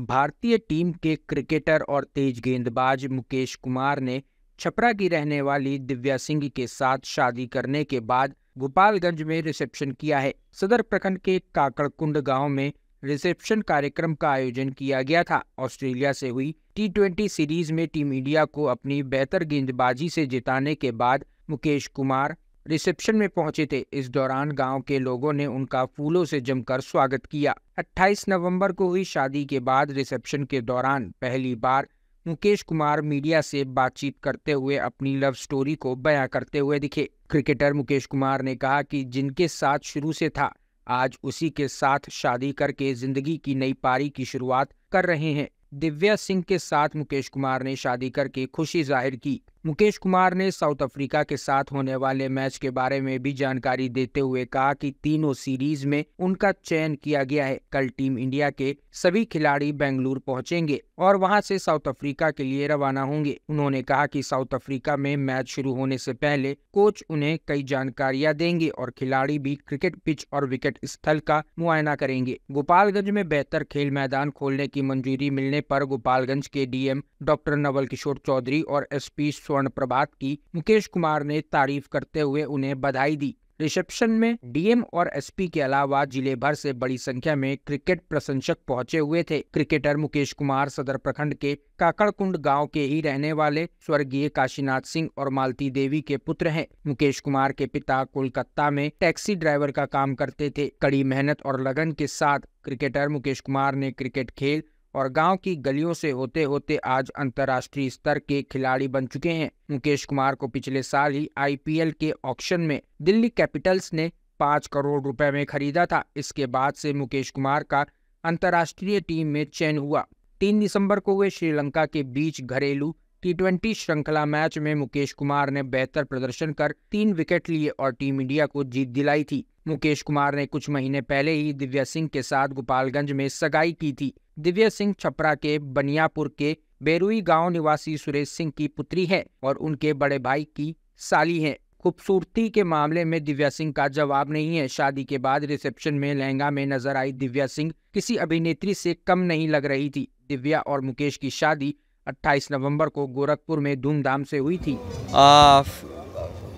भारतीय टीम के क्रिकेटर और तेज गेंदबाज मुकेश कुमार ने छपरा की रहने वाली दिव्या सिंह के साथ शादी करने के बाद गोपालगंज में रिसेप्शन किया है सदर प्रखंड के काकड़कुंड गांव में रिसेप्शन कार्यक्रम का आयोजन किया गया था ऑस्ट्रेलिया से हुई टी ट्वेंटी सीरीज में टीम इंडिया को अपनी बेहतर गेंदबाजी से जिताने के बाद मुकेश कुमार रिसेप्शन में पहुंचे थे इस दौरान गांव के लोगों ने उनका फूलों से जमकर स्वागत किया 28 नवंबर को हुई शादी के बाद रिसेप्शन के दौरान पहली बार मुकेश कुमार मीडिया से बातचीत करते हुए अपनी लव स्टोरी को बयां करते हुए दिखे क्रिकेटर मुकेश कुमार ने कहा कि जिनके साथ शुरू से था आज उसी के साथ शादी करके जिंदगी की नई पारी की शुरुआत कर रहे हैं दिव्या सिंह के साथ मुकेश कुमार ने शादी करके खुशी जाहिर की मुकेश कुमार ने साउथ अफ्रीका के साथ होने वाले मैच के बारे में भी जानकारी देते हुए कहा कि तीनों सीरीज में उनका चयन किया गया है कल टीम इंडिया के सभी खिलाड़ी बेंगलुरु पहुंचेंगे और वहां से साउथ अफ्रीका के लिए रवाना होंगे उन्होंने कहा कि साउथ अफ्रीका में मैच शुरू होने से पहले कोच उन्हें कई जानकारियां देंगे और खिलाड़ी भी क्रिकेट पिच और विकेट स्थल का मुआयना करेंगे गोपालगंज में बेहतर खेल मैदान खोलने की मंजूरी मिलने पर गोपालगंज के डीएम डॉक्टर नवल किशोर चौधरी और एसपी स्वर्ण प्रभात की मुकेश कुमार ने तारीफ करते हुए उन्हें बधाई दी रिसेप्शन में डीएम और एसपी के अलावा जिले भर से बड़ी संख्या में क्रिकेट प्रशंसक पहुंचे हुए थे क्रिकेटर मुकेश कुमार सदर प्रखंड के काकड़कुंड गांव के ही रहने वाले स्वर्गीय काशीनाथ सिंह और मालती देवी के पुत्र हैं मुकेश कुमार के पिता कोलकाता में टैक्सी ड्राइवर का काम करते थे कड़ी मेहनत और लगन के साथ क्रिकेटर मुकेश कुमार ने क्रिकेट खेल और गांव की गलियों से होते होते आज अंतर्राष्ट्रीय स्तर के खिलाड़ी बन चुके हैं मुकेश कुमार को पिछले साल ही आईपीएल के ऑक्शन में दिल्ली कैपिटल्स ने पाँच करोड़ रुपए में खरीदा था इसके बाद से मुकेश कुमार का अंतर्राष्ट्रीय टीम में चयन हुआ तीन दिसंबर को हुए श्रीलंका के बीच घरेलू टी श्रृंखला मैच में मुकेश कुमार ने बेहतर प्रदर्शन कर तीन विकेट लिए और टीम इंडिया को जीत दिलाई थी मुकेश कुमार ने कुछ महीने पहले ही दिव्या सिंह के साथ गोपालगंज में सगाई की थी दिव्या सिंह छपरा के बनियापुर के बेरुई गांव निवासी सुरेश सिंह की पुत्री है और उनके बड़े भाई की साली है खूबसूरती के मामले में दिव्या सिंह का जवाब नहीं है शादी के बाद रिसेप्शन में लहंगा में नजर आई दिव्या सिंह किसी अभिनेत्री से कम नहीं लग रही थी दिव्या और मुकेश की शादी 28 नवंबर को गोरखपुर में धूमधाम से हुई थी आ,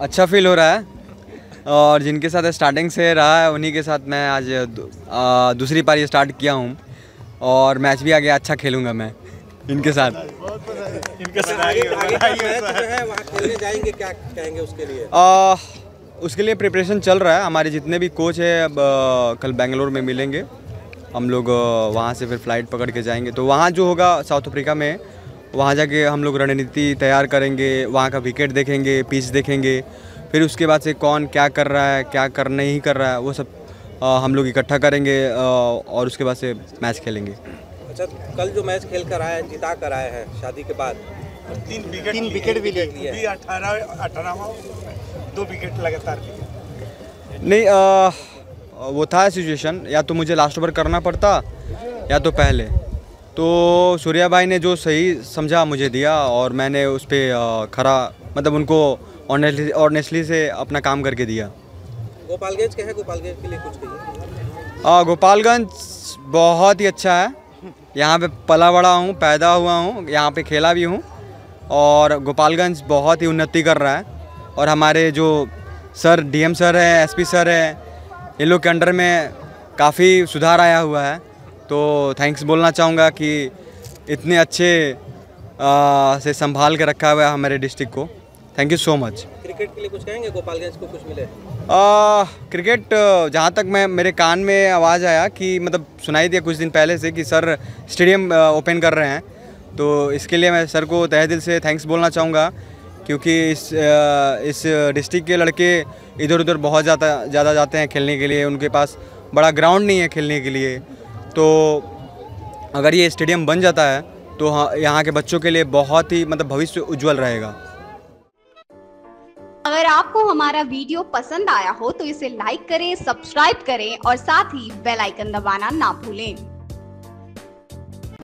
अच्छा फील हो रहा है और जिनके साथ स्टार्टिंग से रहा है उन्हीं के साथ मैं आज दूसरी पारी स्टार्ट किया हूँ और मैच भी आगे अच्छा खेलूँगा मैं इनके साथ इनके साथ तो उसके लिए प्रिपरेशन चल रहा है हमारे जितने भी कोच है कल बेंगलोर में मिलेंगे हम लोग वहाँ से फिर फ्लाइट पकड़ के जाएंगे तो वहाँ जो होगा साउथ अफ्रीका में वहाँ जाके हम लोग रणनीति तैयार करेंगे वहाँ का विकेट देखेंगे पिच देखेंगे फिर उसके बाद से कौन क्या कर रहा है क्या कर नहीं कर रहा है वो सब आ, हम लोग इकट्ठा करेंगे आ, और उसके बाद से मैच खेलेंगे अच्छा कल जो मैच खेल कर आए जिता कर आए हैं शादी के बाद तीन विकेट तीन विकेट भी ले है अठारह अठारह दो विकेट लगातार नहीं आ, वो था सिचुएशन या तो मुझे लास्ट ओवर करना पड़ता या तो पहले तो सूर्या भाई ने जो सही समझा मुझे दिया और मैंने उस पर खरा मतलब उनको ऑनेस्टली ऑनेस्टली से अपना काम करके दिया गोपालगंज क्या है गोपालगंज के लिए कुछ हाँ गोपालगंज बहुत ही अच्छा है यहाँ पे पला बड़ा हूँ पैदा हुआ हूँ यहाँ पे खेला भी हूँ और गोपालगंज बहुत ही उन्नति कर रहा है और हमारे जो सर डीएम सर है एसपी सर है इन लोग के अंडर में काफ़ी सुधार आया हुआ है तो थैंक्स बोलना चाहूँगा कि इतने अच्छे आ, से संभाल के रखा हुआ है हमारे डिस्ट्रिक्ट को thank you so much cricket के लिए कुछ कहेंगे गोपालगंज को कुछ मिले आ, क्रिकेट जहाँ तक मैं मेरे कान में आवाज़ आया कि मतलब सुनाई दिया कुछ दिन पहले से कि सर स्टेडियम ओपन कर रहे हैं तो इसके लिए मैं सर को तह दिल से थैंक्स बोलना चाहूँगा क्योंकि इस इस डिस्ट्रिक्ट के लड़के इधर उधर बहुत ज़्यादा ज़्यादा जाते हैं खेलने के लिए उनके पास बड़ा ग्राउंड नहीं है खेलने के लिए तो अगर ये स्टेडियम बन जाता है तो हाँ, यहाँ के बच्चों के लिए बहुत ही मतलब भविष्य उज्जवल रहेगा अगर आपको हमारा वीडियो पसंद आया हो तो इसे लाइक करें सब्सक्राइब करें और साथ ही बेल आइकन दबाना ना भूलें